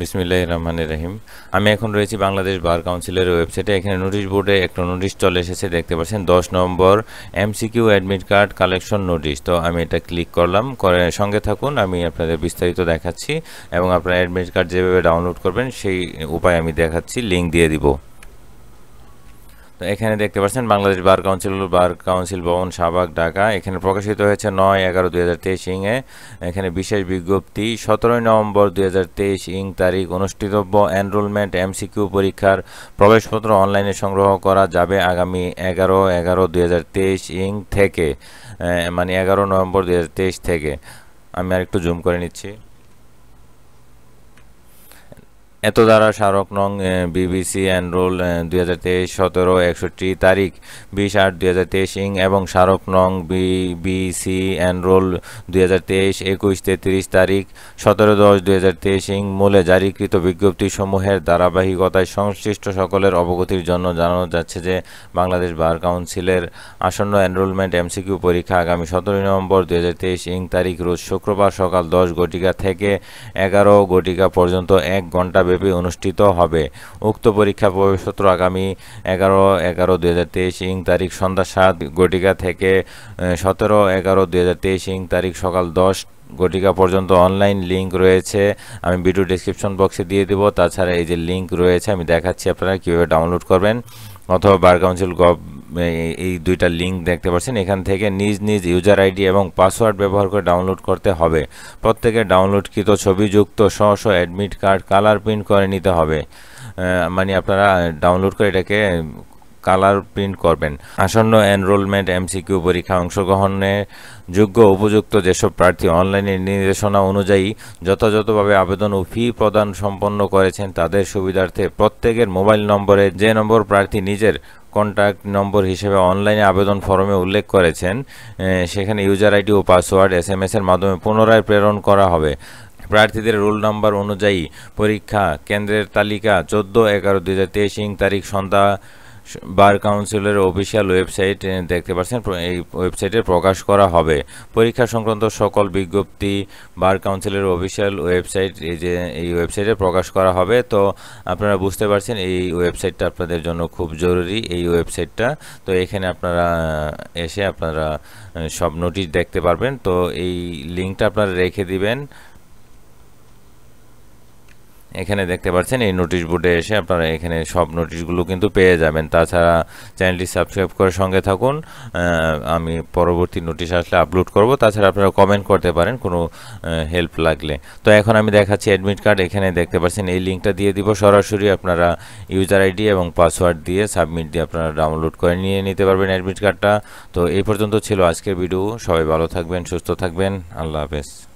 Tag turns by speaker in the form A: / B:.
A: বিসমিল্লাহ রহমান রহিম আমি এখন রয়েছি বাংলাদেশ বার কাউন্সিলের ওয়েবসাইটে এখানে নোটিশ বোর্ডে একটা নোটিশ চলে এসেছে দেখতে পাচ্ছেন দশ নম্বর MCQ admit card collection notice তো আমি এটা ক্লিক করলাম করে সঙ্গে থাকুন আমি আপনাদের বিস্তারিত দেখাচ্ছি এবং আপনার অ্যাডমিট কার্ড যেভাবে ডাউনলোড করবেন সেই উপায় আমি দেখাচ্ছি লিঙ্ক দিয়ে দিব তো এখানে দেখতে পাচ্ছেন Bangladesh bar council bar council ভবন শাহবাগ ঢাকা এখানে প্রকাশিত হয়েছে নয় এগারো দুই হাজার তেইশ ইংয়ে এখানে বিশেষ বিজ্ঞপ্তি সতেরোই নভেম্বর দুই হাজার তেইশ ইং তারিখ অনুষ্ঠিতব্য এনরোলমেন্ট এমসিকিউ পরীক্ষার প্রবেশপত্র অনলাইনে সংগ্রহ করা যাবে আগামী এগারো এগারো দুই হাজার তেইশ ইং থেকে মানে এগারো নভেম্বর দুই হাজার তেইশ থেকে আমি আর একটু জুম করে নিচ্ছি এত দ্বারা স্মারক নং বিবিসি অ্যানরোল দুই হাজার তেইশ সতেরো একষট্টি তারিখ বিশ আট দুই হাজার তেইশ ইং এবং স্মারক নং বিবিসি অ্যানরোল দুই হাজার তেইশ একুশ তেত্রিশ তারিখ সতেরো দশ দুই হাজার তেইশ ইং মূলে জারিকৃত বিজ্ঞপ্তিসমূহের ধারাবাহিকতায় সংশ্লিষ্ট সকলের অবগতির জন্য জানানো যাচ্ছে যে বাংলাদেশ বার কাউন্সিলের আসন্ন এনরোলমেন্ট এমসিকিউ পরীক্ষা আগামী সতেরোই নভেম্বর দুই হাজার তেইশ ইং তারিখ রোজ শুক্রবার সকাল দশ ঘটিকা থেকে এগারো ঘটিকা পর্যন্ত এক ঘন্টা দেশব্যাপী অনুষ্ঠিত হবে উক্ত পরীক্ষা প্রবেশপত্র আগামী এগারো এগারো দুই হাজার তেইশ ইং তারিখ সন্ধ্যা সাত গটিকা থেকে সতেরো এগারো দুই হাজার তেইশ ইং তারিখ সকাল দশ গটিকা পর্যন্ত অনলাইন লিঙ্ক রয়েছে আমি ভিডিও ডিসক্রিপশন বক্সে দিয়ে দেবো তাছাড়া এই যে লিঙ্ক রয়েছে আমি দেখাচ্ছি আপনারা কীভাবে ডাউনলোড করবেন অথবা বার কাউন্সিল গভ এই দুইটা লিঙ্ক দেখতে পাচ্ছেন এখান থেকে নিজ নিজ ইউজার আইডি এবং পাসওয়ার্ড ব্যবহার করে ডাউনলোড করতে হবে প্রত্যেকের ডাউনলোডকৃত ছবিযুক্ত স্ব স্ব অ্যাডমিট কার্ড কালার প্রিন্ট করে নিতে হবে মানে আপনারা ডাউনলোড করে এটাকে কালার প্রিন্ট করবেন আসন্ন এনরোলমেন্ট এমসিকিউ পরীক্ষা অংশগ্রহণের যোগ্য উপযুক্ত যেসব প্রার্থী অনলাইনে নির্দেশনা অনুযায়ী যথাযথভাবে আবেদন ও ফি প্রদান সম্পন্ন করেছেন তাদের সুবিধার্থে প্রত্যেকের মোবাইল নম্বরে যে নম্বর প্রার্থী নিজের কন্ট্যাক্ট নম্বর হিসেবে অনলাইনে আবেদন ফর্মে উল্লেখ করেছেন সেখানে ইউজার আইডি ও পাসওয়ার্ড এস এম এসের মাধ্যমে পুনরায় প্রেরণ করা হবে প্রার্থীদের রোল নম্বর অনুযায়ী পরীক্ষা কেন্দ্রের তালিকা চোদ্দো এগারো দু হাজার তেইশ ইং তারিখ সন্ধ্যা বার কাউন্সিলের অফিসিয়াল ওয়েবসাইট দেখতে পাচ্ছেন এই ওয়েবসাইটে প্রকাশ করা হবে পরীক্ষা সংক্রান্ত সকল বিজ্ঞপ্তি বার কাউন্সিলের অফিসিয়াল ওয়েবসাইট এই যে এই ওয়েবসাইটে প্রকাশ করা হবে তো আপনারা বুঝতে পারছেন এই ওয়েবসাইটটা আপনাদের জন্য খুব জরুরি এই ওয়েবসাইটটা তো এখানে আপনারা এসে আপনারা সব নোটিশ দেখতে পারবেন তো এই লিঙ্কটা আপনারা রেখে দিবেন এখানে দেখতে পাচ্ছেন এই নোটিশ বোর্ডে এসে আপনারা এখানে সব নোটিশগুলো কিন্তু পেয়ে যাবেন তাছাড়া চ্যানেলটি সাবস্ক্রাইব করে সঙ্গে থাকুন আমি পরবর্তী নোটিশ আসলে আপলোড করব তাছাড়া আপনারা কমেন্ট করতে পারেন কোনো হেল্প লাগলে তো এখন আমি দেখাচ্ছি অ্যাডমিট কার্ড এখানে দেখতে পাচ্ছেন এই লিঙ্কটা দিয়ে দিব সরাসরি আপনারা ইউজার আইডি এবং পাসওয়ার্ড দিয়ে সাবমিট দিয়ে আপনারা ডাউনলোড করে নিয়ে নিতে পারবেন অ্যাডমিট কার্ডটা তো এই পর্যন্ত ছিল আজকের ভিডিও সবাই ভালো থাকবেন সুস্থ থাকবেন আল্লাহ হাফেজ